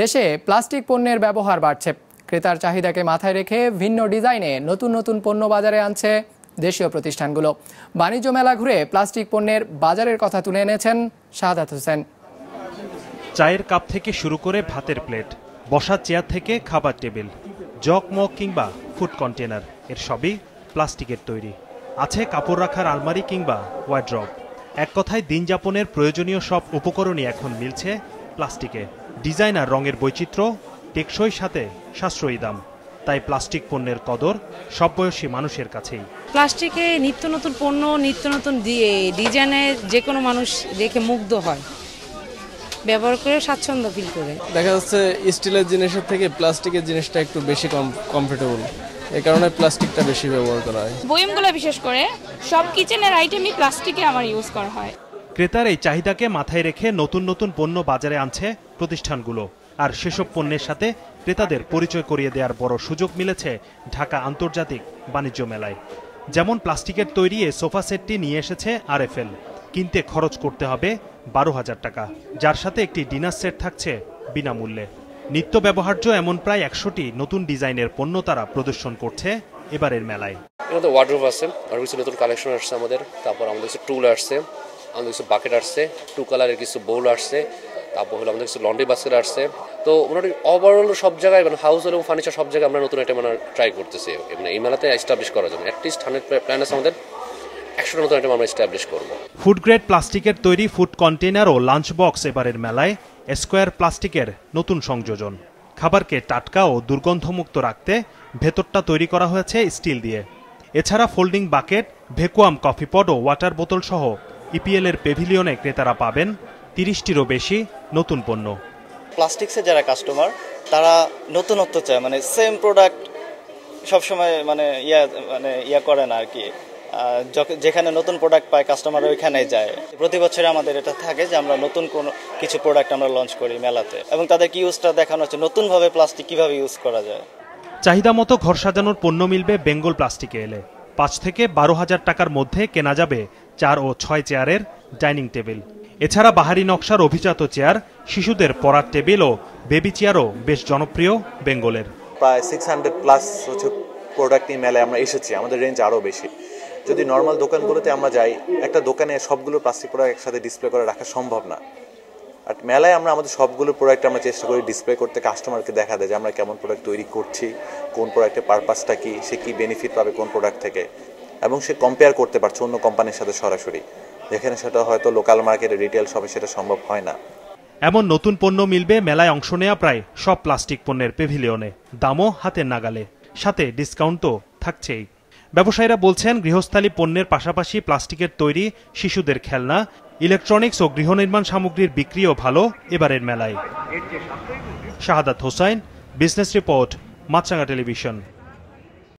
দেশে প্লাস্টিক পণ্যের ব্যবহার বাড়ছে ক্রেতার চাহিদাকে মাথায় রেখে ভিন্ন ডিজাইনে নতুন নতুন পণ্য বাজারে আনছে দেশীয় প্রতিষ্ঠানগুলো বাণিজ্য মেলা ঘুরে প্লাস্টিক পণ্যের বাজারের কথা তুলে এনেছেন শাহাদাত হোসেন চায়ের কাপ থেকে শুরু করে ভাতের প্লেট বসার চেয়ার থেকে খাবার টেবিল জক মগ কিংবা ফুড কন্টেনার এর সবই প্লাস্টিকের তৈরি আছে কাপড় রাখার আলমারি কিংবা ওয়াড্রপ এক কথায় দিন যাপনের প্রয়োজনীয় সব উপকরণই এখন মিলছে প্লাস্টিকে ডিজাইন আর রঙের বৈচিত্র্য টেকসই সাথে সাশ্রয়ী দাম তাই প্লাস্টিক পণ্যের কদর সব বয়সী মানুষের কাছেই প্লাস্টিকে নিত্য নতুন পণ্য নিত্য নতুন দিয়ে ডিজাইনে যে কোনো মানুষ দেখে মুগ্ধ হয় ব্যবহার করে স্বাচ্ছন্দ্য ফিল করে দেখা যাচ্ছে স্টিলের জিনিসের থেকে প্লাস্টিকের জিনিসটা একটু বেশি কমফোর্টেবল এই কারণে প্লাস্টিকটা বেশি ব্যবহার করা হয় বয়ামগুলো বিশেষ করে সব কিচেনের আইটেমই প্লাস্টিকে আমার ইউজ করা হয় ক্রেতার এই চাহিদাকে মাথায় রেখে নতুন নতুন পণ্য বাজারে আনছে প্রতিষ্ঠানগুলো আর সেসব পণ্যের সাথে ক্রেতাদের পরিচয় করিয়ে দেওয়ার বড় সুযোগ মিলেছে ঢাকা আন্তর্জাতিক বাণিজ্য মেলায় যেমন প্লাস্টিকের তৈরি এ সোফা সেটটি নিয়ে এসেছে আর এল কিনতে খরচ করতে হবে বারো হাজার টাকা যার সাথে একটি ডিনার সেট থাকছে বিনামূল্যে নিত্য ব্যবহার্য এমন প্রায় একশোটি নতুন ডিজাইনের পণ্য তারা প্রদর্শন করছে এবারের মেলায় আমাদের ওয়ার্ড্রোভ আছে আর কিছু নতুন কালেকশন আসছে আমাদের তারপর আমাদের কিছু টুল আসছে আমাদের কিছু বাকেট আসছে টু কালারের কিছু বোল আসছে তারপর হলো আমাদের কিছু লন্ড্রি বাস্কেট আসছে তো মোটামুটি ওভারঅল সব জায়গায় মানে হাউস এবং ফার্নিচার সব জায়গায় আমরা নতুন একটা মানে ট্রাই করতেছি মানে এই মেলাতে এস্টাবলিশ করার জন্য অ্যাটলিস্ট হান্ড্রেড প্ল্যান আছে আমাদের একশোটা নতুন আইটেম আমরা এস্টাবলিশ করবো ফুড গ্রেড প্লাস্টিকের তৈরি ফুড কন্টেনার ও লাঞ্চ বক্স এবারের মেলায় স্কোয়ার প্লাস্টিকের নতুন সংযোজন খাবারকে টাটকা ও দুর্গন্ধমুক্ত রাখতে ভেতরটা তৈরি করা হয়েছে স্টিল দিয়ে এছাড়া folding bucket vacuum coffee pod ও ওয়াটার বোতল সহ ইপিএলের পেভিলিয়নে ক্রেতারা পাবেন তিরিশটিরও বেশি নতুন পণ্য প্লাস্টিক্সের যারা কাস্টমার তারা নতুনত্ব চায় মানে সেম প্রোডাক্ট সবসময় মানে ইয়া মানে ইয়া করে না আর কি যেখানে নতুন প্রোডাক্ট পায় কাস্টমার ওইখানে যায় প্রতি বছরে আমাদের এটা থাকে যে আমরা নতুন কোনো কিছু প্রোডাক্ট আমরা লঞ্চ করি মেলাতে এবং তাদের ইউজটা দেখানো হচ্ছে নতুনভাবে প্লাস্টিক কীভাবে ইউজ করা যায় চাহিদা মতো ঘর সাজানোর পণ্য মিলবে বেঙ্গল প্লাস্টিকে এলে পাঁচ থেকে বারো হাজার টাকার মধ্যে কেনা যাবে চার ও ছয় চেয়ারের ডাইনিং টেবিল এছাড়া বাহারি নকশার অভিজাত চেয়ার শিশুদের পড়ার টেবিল ও বেবি চেয়ারও বেশ জনপ্রিয় বেঙ্গলের প্রায় সিক্স হান্ড্রেড প্লাস হচ্ছে প্রোডাক্ট নিয়ে মেলায় আমরা এসেছি আমাদের রেঞ্জ আরও বেশি যদি নর্মাল দোকানগুলোতে আমরা যাই একটা দোকানে সবগুলো প্লাস্টিক প্রোডাক্ট একসাথে ডিসপ্লে করে রাখা সম্ভব না আর মেলায় আমরা আমাদের সবগুলো প্রোডাক্ট আমরা চেষ্টা করি ডিসপ্লে করতে কাস্টমারকে দেখা দেয় যে আমরা কেমন প্রোডাক্ট তৈরি করছি কোন প্রোডাক্টের পারপাসটা কী সে কী বেনিফিট পাবে কোন প্রোডাক্ট থেকে এবং সে কম্পেয়ার করতে পারছে অন্য কোম্পানির সাথে সরাসরি যেখানে সেটা হয়তো লোকাল মার্কেটে রিটেল শপে সেটা সম্ভব হয় না এমন নতুন পণ্য মিলবে মেলায় অংশ নেওয়া প্রায় সব প্লাস্টিক পণ্যের পেভিলিয়নে দামও হাতের নাগালে সাথে ডিসকাউন্ট তো থাকছেই ব্যবসায়ীরা বলছেন গৃহস্থালী পণ্যের পাশাপাশি প্লাস্টিকের তৈরি শিশুদের খেলনা ইলেকট্রনিক্স ও গৃহনির্মাণ সামগ্রীর বিক্রিও ভালো এবারের মেলায় Shahadat Hossain business report Maasranga television